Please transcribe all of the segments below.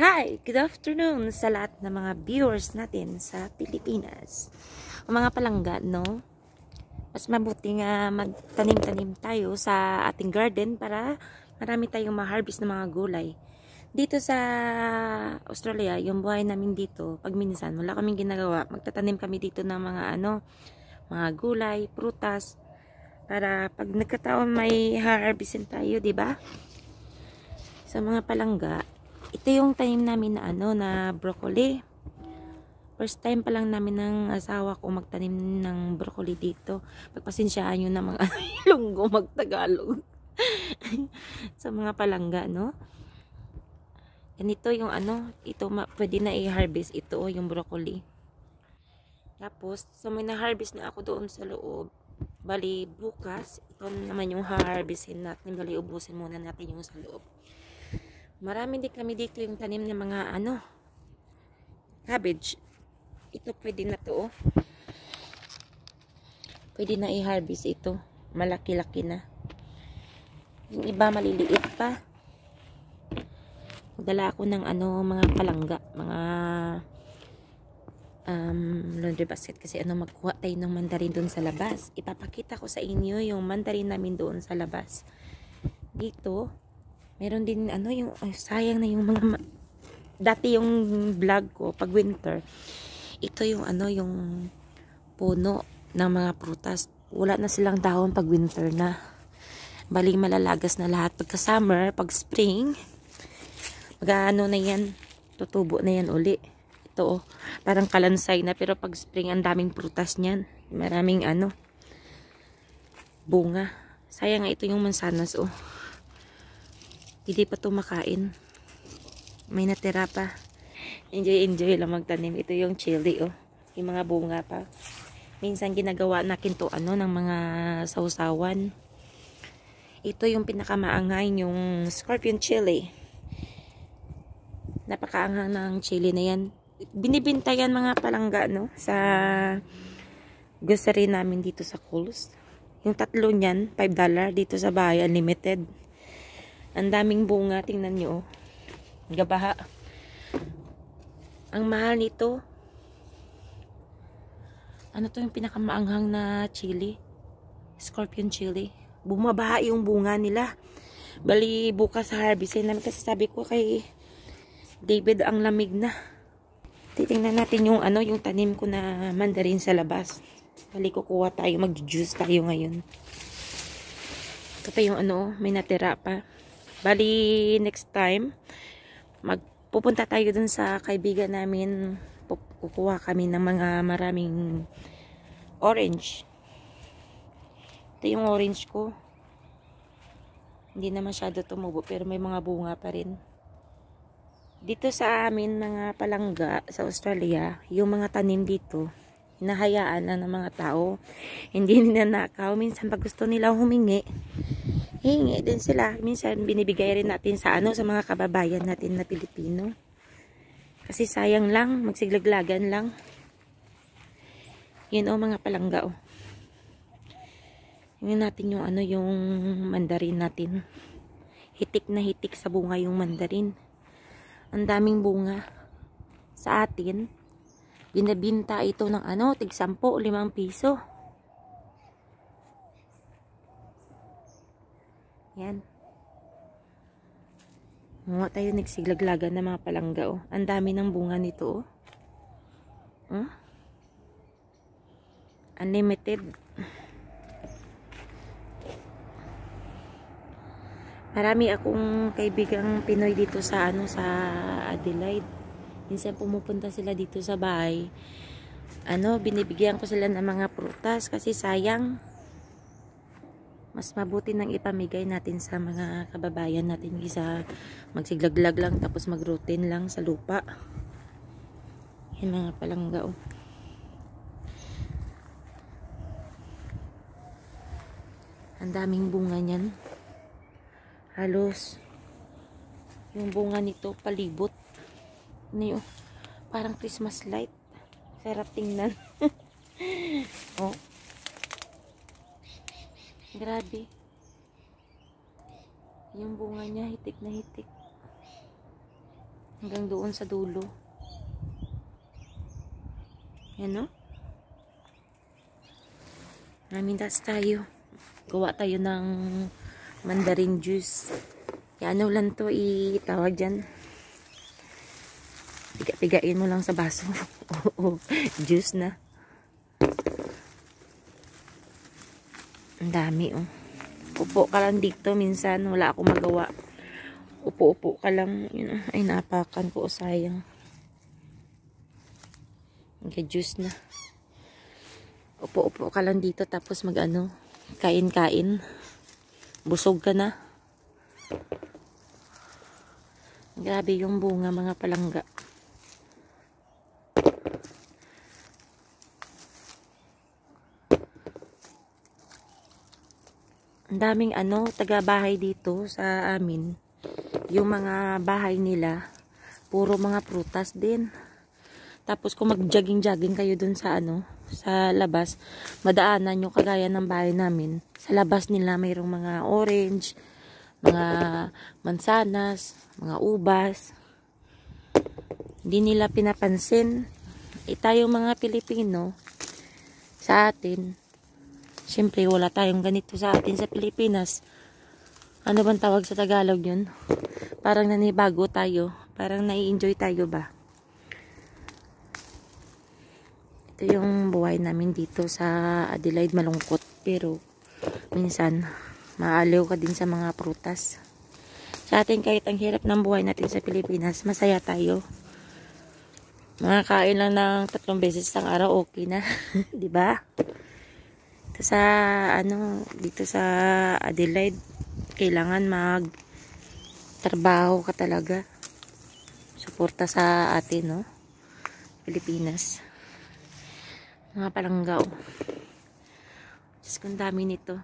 Hi! Good afternoon sa lahat ng mga viewers natin sa Pilipinas. O mga palangga, no? Mas mabuti nga magtanim-tanim tayo sa ating garden para marami tayong ma-harvest ng mga gulay. Dito sa Australia, yung buhay namin dito, pag minsan, wala kaming ginagawa, magtatanim kami dito ng mga ano, mga gulay, prutas, para pag nagkataon may harvestin tayo, di ba? Sa mga palangga, ito yung tanim namin na ano, na broccoli. First time pa lang namin ng asawa ko magtanim ng broccoli dito. Pagpasensyaan yun na mga ilonggo magtagalog. sa mga palangga, no? Ganito yung ano, ito pwede na i-harvest ito, yung broccoli. Tapos, so may na-harvest na ako doon sa loob. Bali, bukas, ito naman yung ha-harvestin natin. Bali, ubusin muna natin yung sa loob. Marami din kami dito yung tanim ng mga ano, cabbage. Ito pwede na to. Oh. Pwede na i-harvest ito. Malaki-laki na. Yung iba maliliit pa. Dala ako ng ano, mga palangga, mga um, laundry basket kasi ano magkuha tayo ng mandarin doon sa labas. Ipapakita ko sa inyo yung mandarin namin doon sa labas. Dito, meron din ano yung oh, sayang na yung mga dati yung vlog ko pag winter ito yung ano yung puno ng mga prutas wala na silang dahon pag winter na baling malalagas na lahat pagka summer pag spring mag ano na yan tutubo na yan uli ito oh, parang kalansay na pero pag spring ang daming prutas niyan maraming ano bunga sayang nga ito yung mansanas oh hindi pa tumakain May natira pa. Enjoy, enjoy lang magtanim. Ito yung chili, oh. Yung mga bunga pa. Minsan ginagawa nakin to, ano, ng mga sausawan. Ito yung pinakamaangay, yung scorpion chili. Napakaanghang ng chili na yan. Binibinta yan mga palangga, no? Sa grocery namin dito sa Kohl's. Yung tatlo niyan, $5 dito sa bahay, unlimited. Ang daming bunga. Tingnan nyo. Oh. Gabaha. Ang mahal nito. Ano to yung pinakamaanghang na chili? Scorpion chili. Bumabaha yung bunga nila. Bali, bukas harvestin eh, namin kasi sabi ko kay David ang lamig na. Titingnan natin yung ano, yung tanim ko na mandarin sa labas. Bali, kukuha tayo. Mag-juice tayo ngayon. Ito pa yung ano, may natira pa. Bali, next time, magpupunta tayo dun sa kaibigan namin. Kukuha kami ng mga maraming orange. Ito yung orange ko. Hindi na masyado tumubo pero may mga bunga pa rin. Dito sa amin mga palangga sa Australia, yung mga tanim dito, nahayaan na ng mga tao. Hindi nila nakaw. Minsan pag gusto nila humingi, hingi din sila. Minsan binibigay rin natin sa ano sa mga kababayan natin na Pilipino. Kasi sayang lang, magsiglaglagan lang. Yun o oh, mga palangga o. Oh. natin yung ano yung mandarin natin. Hitik na hitik sa bunga yung mandarin. Ang daming bunga sa atin. Binabinta ito ng ano, tig 10, 5 piso. Yan. Mga tayo nagsiglaglagan na mga palangga, oh. Ang dami ng bunga nito, oh. Huh? Hmm? Unlimited. Marami akong kaibigang Pinoy dito sa ano sa Adelaide. Minsan pumupunta sila dito sa bahay. Ano, binibigyan ko sila ng mga prutas kasi sayang mas mabuti nang ipamigay natin sa mga kababayan natin kisa magsiglaglag lang tapos magroutine lang sa lupa yan mga palangga oh. ang daming bunga niyan halos yung bunga nito palibot ano parang christmas light sarap tingnan oh Grabe. Yung bunga niya, hitik na hitik. Hanggang doon sa dulo. Yan o. No? tayo. Gawa tayo ng mandarin juice. Yan ano lang to itawag dyan. Piga-pigain mo lang sa baso. Oo, juice na. dami, oh. Upo ka lang dito. Minsan, wala akong magawa. Upo-upo ka lang. Yun, Ay, napakan ko. Oh, sayang. Nag-juice na. Upo-upo ka lang dito. Tapos mag-ano, kain-kain. Busog ka na. Grabe yung bunga, mga palangga. daming ano, taga-bahay dito sa amin. Yung mga bahay nila, puro mga prutas din. Tapos kung mag-jogging-jogging kayo dun sa ano, sa labas, madaanan nyo kagaya ng bahay namin. Sa labas nila mayroong mga orange, mga mansanas, mga ubas. Hindi nila pinapansin. E tayong mga Pilipino, sa atin, Siyempre, wala tayong ganito sa atin sa Pilipinas. Ano bang tawag sa Tagalog yun? Parang nanibago tayo. Parang nai-enjoy tayo ba? Ito yung buhay namin dito sa Adelaide malungkot. Pero, minsan, maaliw ka din sa mga prutas. Sa atin, kahit ang hirap ng buhay natin sa Pilipinas, masaya tayo. Makakain lang ng tatlong beses ang araw, okay na. ba? diba? Dito sa, ano, dito sa Adelaide, kailangan mag trabaho ka talaga. Suporta sa atin, no? Pilipinas. Mga palanggaw. Diyos kong dami nito.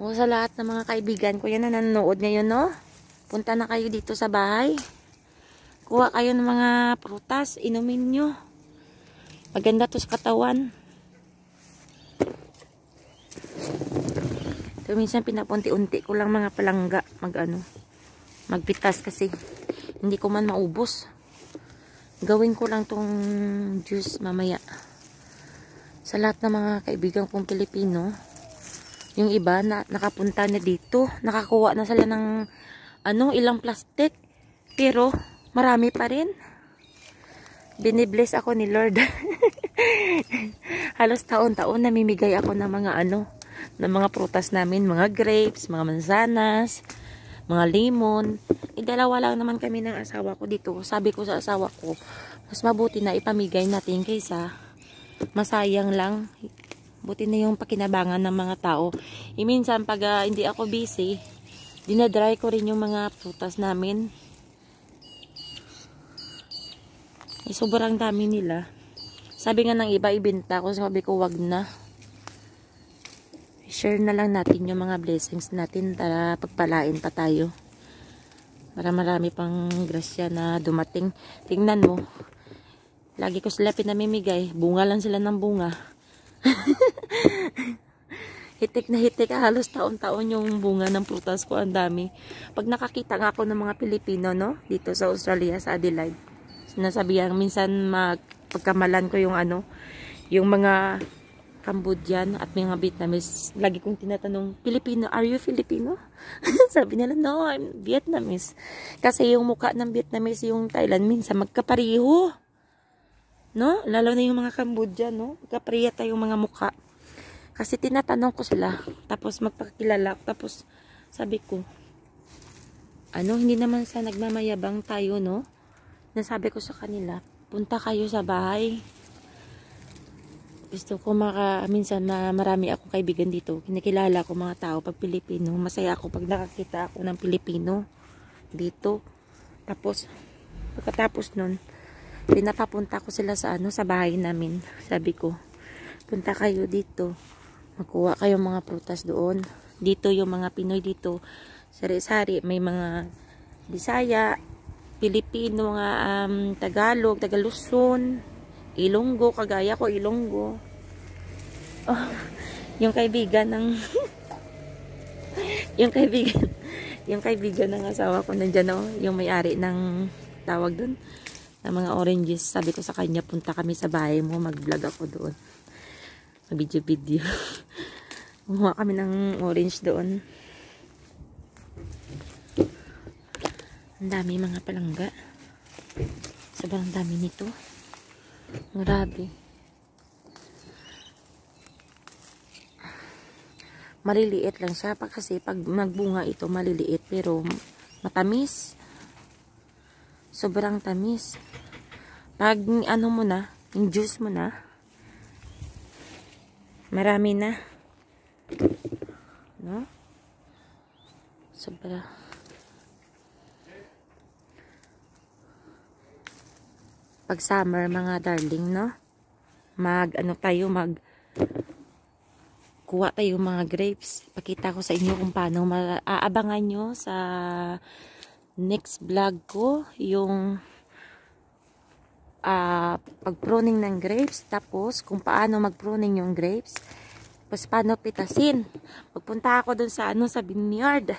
O sa lahat ng mga kaibigan ko yan na nanonood ngayon, no? Punta na kayo dito sa bahay. Kuha kayo ng mga prutas, inumin nyo. Maganda to sa katawan. Pero minsan pinapunti-unti ko lang mga palangga magano magpitas kasi hindi ko man maubos. Gawin ko lang tong juice mamaya. Sa lahat ng mga kaibigan kong Pilipino, yung iba na nakapunta na dito, nakakuha na sila ng ano, ilang plastic, pero marami pa rin. Binibless ako ni Lord. Halos taon-taon namimigay ako ng mga ano, ng mga prutas namin, mga grapes, mga manzanas, mga lemon. Idalawa eh, lang naman kami ng asawa ko dito. Sabi ko sa asawa ko, mas mabuti na ipamigay natin kaysa masayang lang. Buti na yung pakinabangan ng mga tao. I eh, minsan pag uh, hindi ako busy, dinadry ko rin yung mga prutas namin. Eh, sobrang dami nila. Sabi nga ng iba, ibinta ko. Sabi ko, wag na share na lang natin yung mga blessings natin para pagpalain pa tayo. Para marami pang grasya na dumating. Tingnan mo. Lagi ko sila pinamimigay. Bunga lang sila ng bunga. hitik na hitik. Halos taon-taon yung bunga ng prutas ko. Ang dami. Pag nakakita nga ako ng mga Pilipino, no? Dito sa Australia, sa Adelaide. Sinasabihan, minsan mag pagkamalan ko yung ano, yung mga Cambodian at mga Vietnamese. Lagi kong tinatanong, Filipino, are you Filipino? Sabi nila, no, I'm Vietnamese. Kasi yung mukha ng Vietnamese, yung Thailand, minsan magkapareho. No? Lalo na yung mga Cambodian, no? Magkapareha tayong mga mukha. Kasi tinatanong ko sila, tapos magpakakilala, tapos sabi ko, ano, hindi naman sa nagmamayabang tayo, no? Nasabi ko sa kanila, punta kayo sa bahay gusto ko maka minsan na marami ako kaibigan dito kinikilala ko mga tao pag Pilipino masaya ako pag nakakita ako ng Pilipino dito tapos pagkatapos nun pinapapunta ko sila sa ano sa bahay namin sabi ko punta kayo dito magkuha kayo mga prutas doon dito yung mga Pinoy dito sari-sari may mga Bisaya Pilipino mga um, Tagalog Tagaluson Ilonggo, kagaya ko, Ilonggo. Oh, yung kaibigan ng... yung kaibigan... Yung kaibigan ng asawa ko nandiyan oh, yung may-ari ng tawag doon ng mga oranges. Sabi ko sa kanya, punta kami sa bahay mo, mag-vlog ako doon. Mag-video-video. Kumuha kami ng orange doon. Ang dami mga palangga. Sobrang dami nito. Grabe. Maliliit lang siya pa kasi pag magbunga ito maliliit pero matamis. Sobrang tamis. Pag ano mo na, yung juice mo na, marami na. No? Sobra. pag summer mga darling no mag ano tayo mag kuha tayo mga grapes pakita ko sa inyo kung paano maaabangan nyo sa next vlog ko yung uh, ah, pruning ng grapes tapos kung paano magpruning yung grapes tapos paano pitasin magpunta ako dun sa ano sa vineyard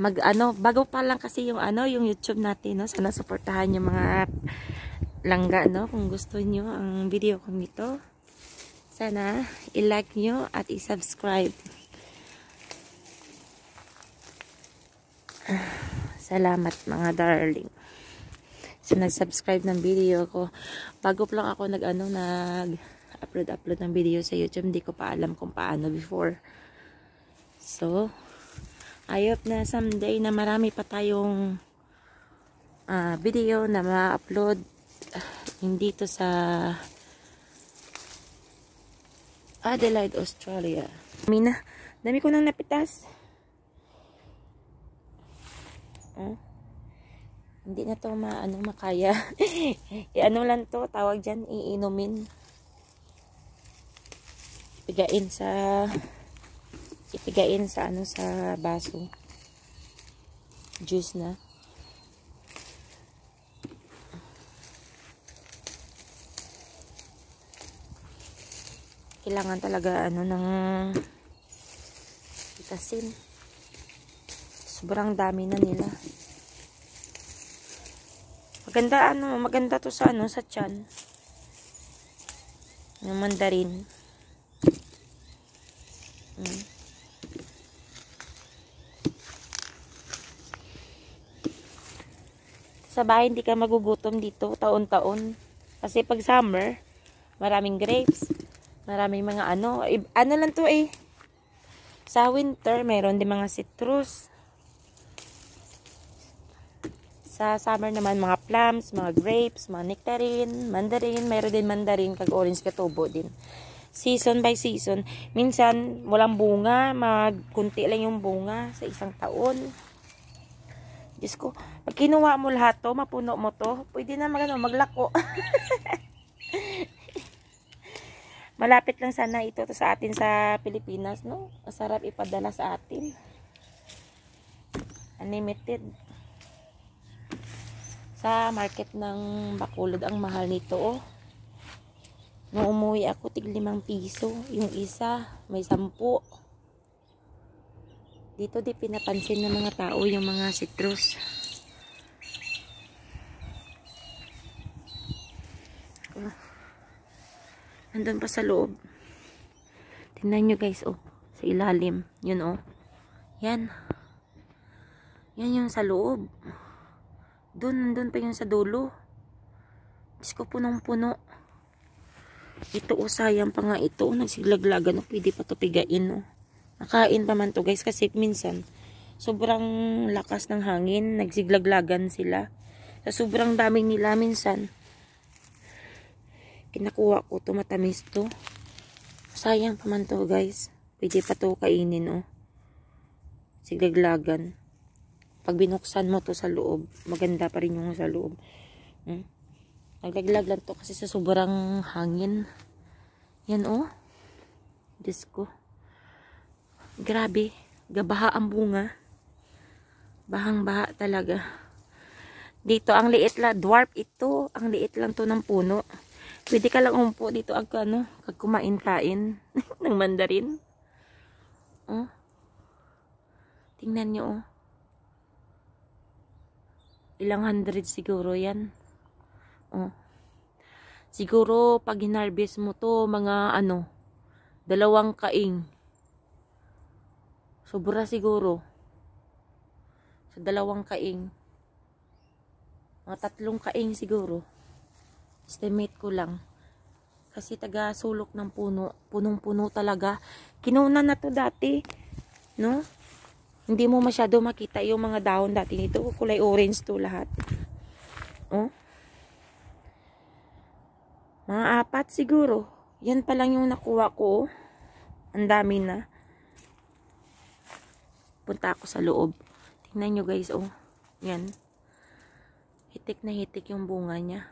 mag ano bago pa lang kasi yung ano yung youtube natin no sana suportahan yung mga langga, no? Kung gusto nyo ang video ko ito, sana i-like nyo at i-subscribe. Salamat mga darling. So, nag-subscribe ng video ko. Bago lang ako nag-ano, nag-upload-upload ng video sa YouTube. Hindi ko pa alam kung paano before. So, ayop na someday na marami pa tayong uh, video na ma-upload hindi to sa Adelaide, Australia. Mina, dami ko nang napitas. Huh? Ah? Hindi na to maano makaya. e, ano lang to, tawag dyan, iinumin. Ipigain sa ipigain sa ano sa baso. Juice na. kailangan talaga ano ng pitasin sobrang dami na nila maganda ano maganda to sa ano sa chan yung mandarin mm. sa bahay hindi ka magugutom dito taon-taon kasi pag summer maraming grapes Maraming mga ano. Ano lang to eh. Sa winter, mayroon din mga citrus. Sa summer naman, mga plums, mga grapes, mga nectarine, mandarin. Mayroon din mandarin, kag-orange katubo din. Season by season. Minsan, walang bunga. Magkunti lang yung bunga sa isang taon. Diyos ko, pag kinuha mo lahat to, mapuno mo to, pwede na magano, maglako. Malapit lang sana ito to sa atin sa Pilipinas, no? Masarap ipadala sa atin. Unlimited. Sa market ng Bacolod, ang mahal nito, oh. Nung umuwi ako, tig limang piso. Yung isa, may sampu. Dito, di pinapansin ng mga tao yung mga citrus. Andun pa sa loob. Tingnan nyo guys, oh. Sa ilalim. Yun, oh. Yan. Yan yung sa loob. Doon, nandun pa yung sa dulo. Diyos ko, punong-puno. Ito, oh, sayang pa nga ito. Oh, nagsiglaglagan, oh. Pwede pa to pigain, oh. Nakain pa man to, guys. Kasi minsan, sobrang lakas ng hangin. Nagsiglaglagan sila. Sa sobrang dami nila minsan, Kinakuha ko to, matamis to. Sayang pa man to, guys. Pwede pa to kainin, oh. Siglaglagan. Pag binuksan mo to sa loob, maganda pa rin yung sa loob. Hmm? Naglaglag lang to kasi sa sobrang hangin. Yan, oh. Diyos ko. Grabe. Gabaha ang bunga. Bahang-baha talaga. Dito, ang liit la. Dwarf ito. Ang liit lang to ng puno. Pwede ka lang umpo dito ag ano, kag kumain-kain ng mandarin. Oh. Tingnan niyo oh. Ilang hundred siguro 'yan. Oh. Siguro pag hinarbis mo 'to, mga ano, dalawang kaing. Sobra siguro. Sa dalawang kaing. Mga tatlong kaing siguro. Estimate ko lang. Kasi taga sulok ng puno. Punong-puno talaga. Kinuna na to dati. No? Hindi mo masyado makita yung mga dahon dati nito. Kulay orange to lahat. Oh. Mga apat siguro. Yan pa lang yung nakuha ko. Ang dami na. Punta ako sa loob. Tingnan nyo guys, oh. Yan. Hitik na hitik yung bunga niya.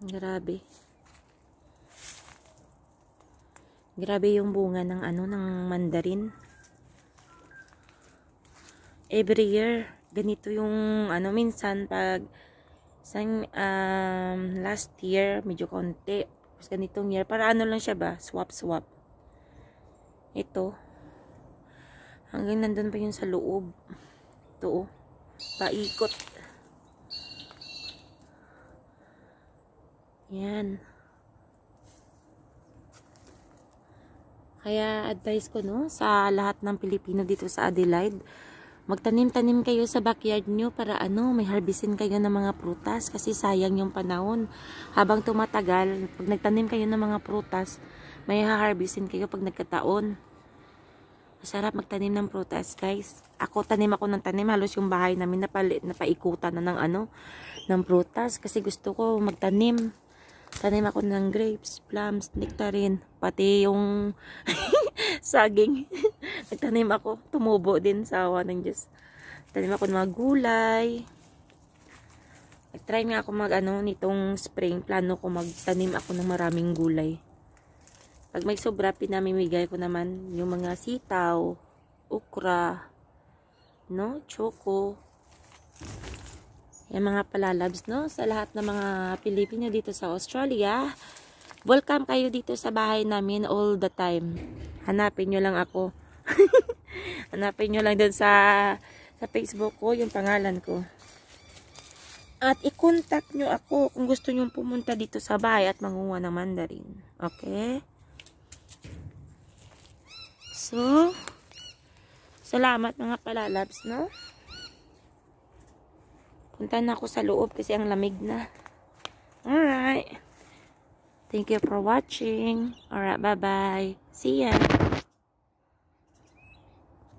Grabe. Grabe yung bunga ng ano ng mandarin. Every year ganito yung ano minsan pag san um, last year medyo konti. Tapos ganitong year para ano lang siya ba? Swap swap. Ito. Hanggang nandun pa yun sa loob. Ito oh. Paikot. Yan. Kaya advice ko no, sa lahat ng Pilipino dito sa Adelaide, magtanim-tanim kayo sa backyard niyo para ano, may harbisin kayo ng mga prutas kasi sayang yung panahon. Habang tumatagal, pag nagtanim kayo ng mga prutas, may haharbisin kayo pag nagkataon. Masarap magtanim ng prutas, guys. Ako, tanim ako ng tanim. Halos yung bahay namin napali, napaikutan na ng ano, ng prutas. Kasi gusto ko magtanim tanim ako ng grapes, plums, nectarine, pati yung saging. Nagtanim ako. Tumubo din sa awa ng Diyos. Tanim ako ng mga gulay. Nagtry nga ako mag ano, nitong spring. Plano ko magtanim ako ng maraming gulay. Pag may sobra, pinamimigay ko naman yung mga sitaw, okra, no, choco, yan mga palalabs, no? Sa lahat ng mga Pilipino dito sa Australia, welcome kayo dito sa bahay namin all the time. Hanapin nyo lang ako. Hanapin nyo lang dun sa, sa Facebook ko, yung pangalan ko. At i-contact nyo ako kung gusto nyo pumunta dito sa bahay at mangunguha ng mandarin. Okay? So, salamat mga palalabs, no? Punta na ako sa loob kasi ang lamig na. Alright. Thank you for watching. Alright, bye-bye. See ya.